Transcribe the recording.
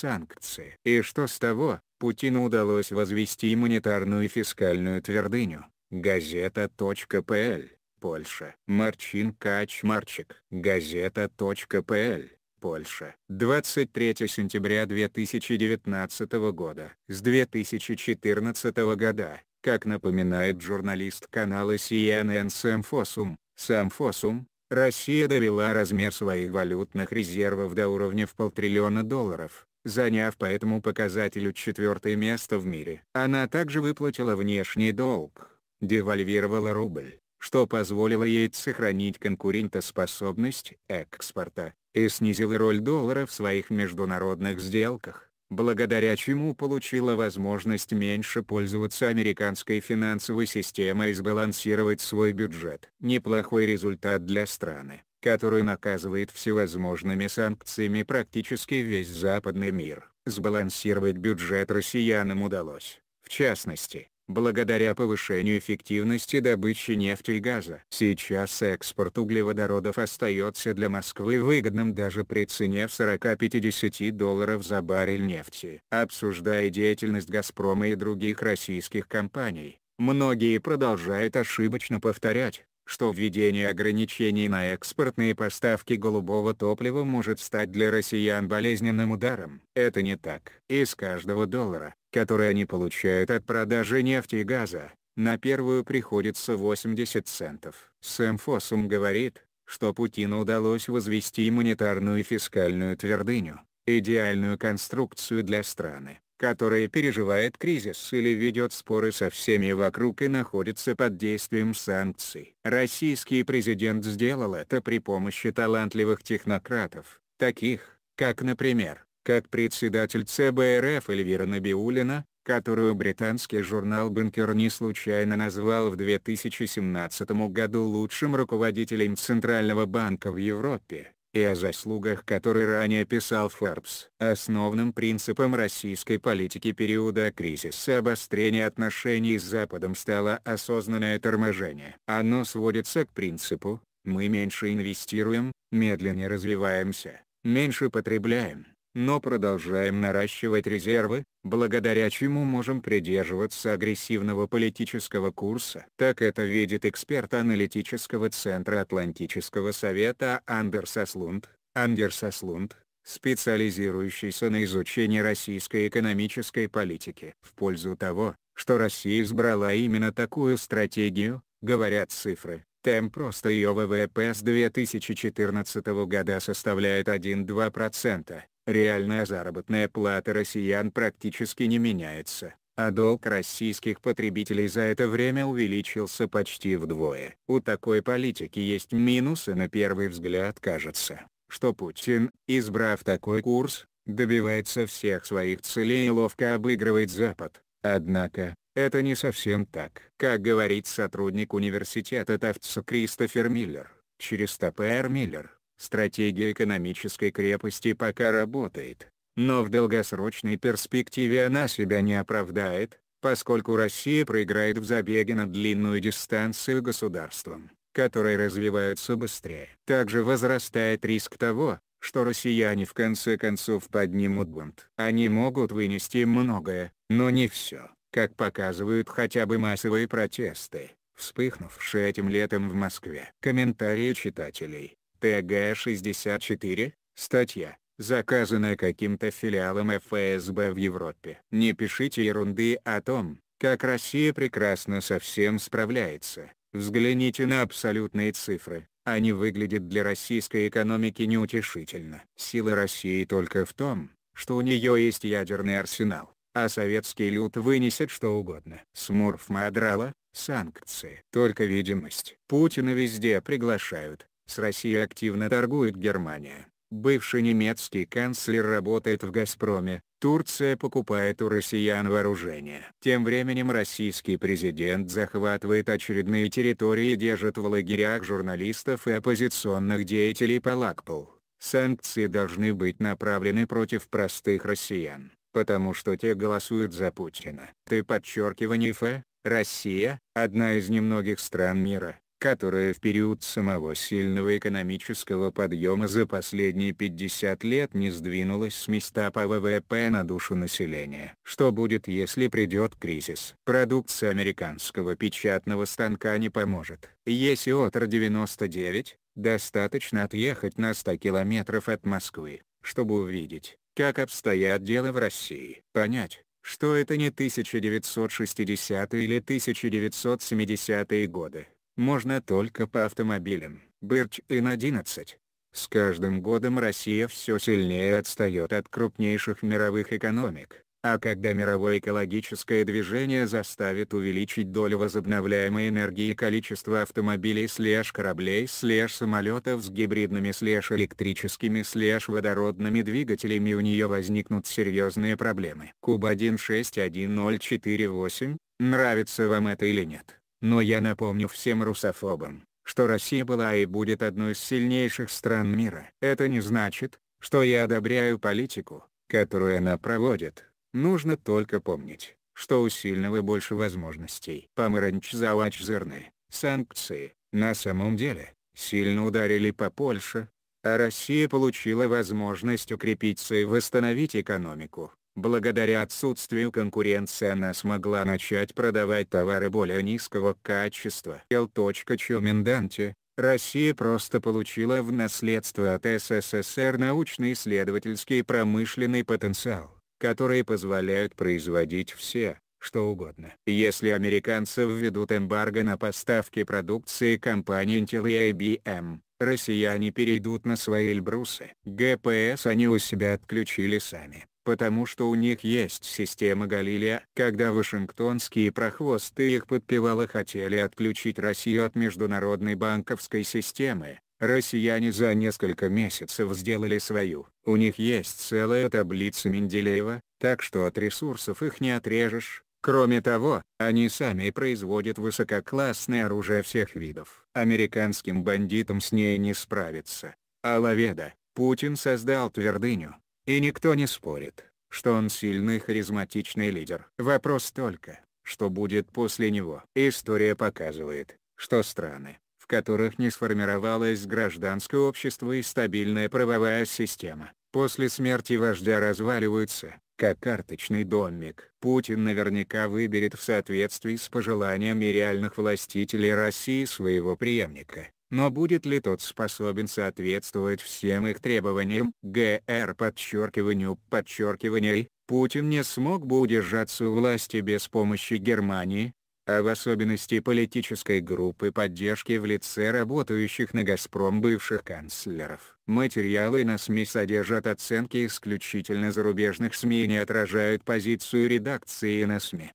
санкции. И что с того, Путину удалось возвести монетарную и фискальную твердыню. Газета.пл, Польша. Марчин Качмарчик. Газета.пл, Польша. 23 сентября 2019 года. С 2014 года, как напоминает журналист канала CNN Сэм Фосум, сам Фосум, Россия довела размер своих валютных резервов до уровня в полтриллиона долларов заняв по этому показателю четвертое место в мире. Она также выплатила внешний долг, девальвировала рубль, что позволило ей сохранить конкурентоспособность экспорта, и снизила роль доллара в своих международных сделках, благодаря чему получила возможность меньше пользоваться американской финансовой системой и сбалансировать свой бюджет. Неплохой результат для страны который наказывает всевозможными санкциями практически весь западный мир. Сбалансировать бюджет россиянам удалось, в частности, благодаря повышению эффективности добычи нефти и газа. Сейчас экспорт углеводородов остается для Москвы выгодным даже при цене в 40-50 долларов за баррель нефти. Обсуждая деятельность «Газпрома» и других российских компаний, многие продолжают ошибочно повторять, что введение ограничений на экспортные поставки голубого топлива может стать для россиян болезненным ударом. Это не так. Из каждого доллара, который они получают от продажи нефти и газа, на первую приходится 80 центов. Сэм Фоссум говорит, что Путину удалось возвести монетарную и фискальную твердыню, идеальную конструкцию для страны которая переживает кризис или ведет споры со всеми вокруг и находится под действием санкций. Российский президент сделал это при помощи талантливых технократов, таких, как, например, как председатель ЦБ РФ Эльвира Набиулина, которую британский журнал Банкер не случайно назвал в 2017 году лучшим руководителем Центрального банка в Европе и о заслугах которой ранее писал Форбс. Основным принципом российской политики периода кризиса обострения отношений с Западом стало осознанное торможение. Оно сводится к принципу «мы меньше инвестируем, медленнее развиваемся, меньше потребляем, но продолжаем наращивать резервы, благодаря чему можем придерживаться агрессивного политического курса. Так это видит эксперт аналитического центра Атлантического совета Андерс Аслунд. Андерс Аслунд, специализирующийся на изучении российской экономической политики. В пользу того, что Россия избрала именно такую стратегию, говорят цифры. Темп роста ее ВВП с 2014 года составляет 1-2%, Реальная заработная плата россиян практически не меняется, а долг российских потребителей за это время увеличился почти вдвое. У такой политики есть минусы на первый взгляд кажется, что Путин, избрав такой курс, добивается всех своих целей и ловко обыгрывает Запад. Однако, это не совсем так. Как говорит сотрудник университета Тафтса Кристофер Миллер, через ТПР Миллер, Стратегия экономической крепости пока работает, но в долгосрочной перспективе она себя не оправдает, поскольку Россия проиграет в забеге на длинную дистанцию государствам, которые развиваются быстрее. Также возрастает риск того, что россияне в конце концов поднимут бунт. Они могут вынести многое, но не все, как показывают хотя бы массовые протесты, вспыхнувшие этим летом в Москве. Комментарии читателей ТГ-64, статья, заказанная каким-то филиалом ФСБ в Европе. Не пишите ерунды о том, как Россия прекрасно со всем справляется. Взгляните на абсолютные цифры, они выглядят для российской экономики неутешительно. Сила России только в том, что у нее есть ядерный арсенал, а советский люд вынесет что угодно. Смурф Мадрала, санкции. Только видимость. Путина везде приглашают, с Россией активно торгует Германия. Бывший немецкий канцлер работает в «Газпроме», Турция покупает у россиян вооружение. Тем временем российский президент захватывает очередные территории и держит в лагерях журналистов и оппозиционных деятелей по ЛАКПЛ. Санкции должны быть направлены против простых россиян, потому что те голосуют за Путина. Ты подчеркивание Ф. Россия – одна из немногих стран мира, которая в период самого сильного экономического подъема за последние 50 лет не сдвинулась с места по ВВП на душу населения. Что будет если придет кризис? Продукция американского печатного станка не поможет. Если отр 99, достаточно отъехать на 100 километров от Москвы, чтобы увидеть, как обстоят дела в России. Понять, что это не 1960-е или 1970-е годы можно только по автомобилям. Бирч Ин-11. С каждым годом Россия все сильнее отстает от крупнейших мировых экономик, а когда мировое экологическое движение заставит увеличить долю возобновляемой энергии и количество автомобилей слэш кораблей слэш самолетов с гибридными слэш электрическими слэш водородными двигателями у нее возникнут серьезные проблемы. Куб 161048, нравится вам это или нет? Но я напомню всем русофобам, что Россия была и будет одной из сильнейших стран мира. Это не значит, что я одобряю политику, которую она проводит. Нужно только помнить, что у сильного больше возможностей. Помаранч зерны, санкции, на самом деле, сильно ударили по Польше, а Россия получила возможность укрепиться и восстановить экономику. Благодаря отсутствию конкуренции она смогла начать продавать товары более низкого качества. L.Чуменданте, Россия просто получила в наследство от СССР научно-исследовательский и промышленный потенциал, которые позволяют производить все, что угодно. Если американцы введут эмбарго на поставки продукции компаний Intel и IBM, россияне перейдут на свои эльбрусы. ГПС они у себя отключили сами потому что у них есть система Галилея. Когда вашингтонские прохвосты их подпевало хотели отключить Россию от международной банковской системы, россияне за несколько месяцев сделали свою. У них есть целая таблица Менделеева, так что от ресурсов их не отрежешь. Кроме того, они сами производят высококлассное оружие всех видов. Американским бандитам с ней не справиться. Алаведа, Путин создал твердыню, и никто не спорит, что он сильный харизматичный лидер. Вопрос только, что будет после него. История показывает, что страны, в которых не сформировалось гражданское общество и стабильная правовая система, после смерти вождя разваливаются, как карточный домик. Путин наверняка выберет в соответствии с пожеланиями реальных властителей России своего преемника. Но будет ли тот способен соответствовать всем их требованиям? ГР подчеркиванию подчеркиваний, Путин не смог бы удержаться у власти без помощи Германии, а в особенности политической группы поддержки в лице работающих на «Газпром» бывших канцлеров. Материалы на СМИ содержат оценки исключительно зарубежных СМИ и не отражают позицию редакции на СМИ.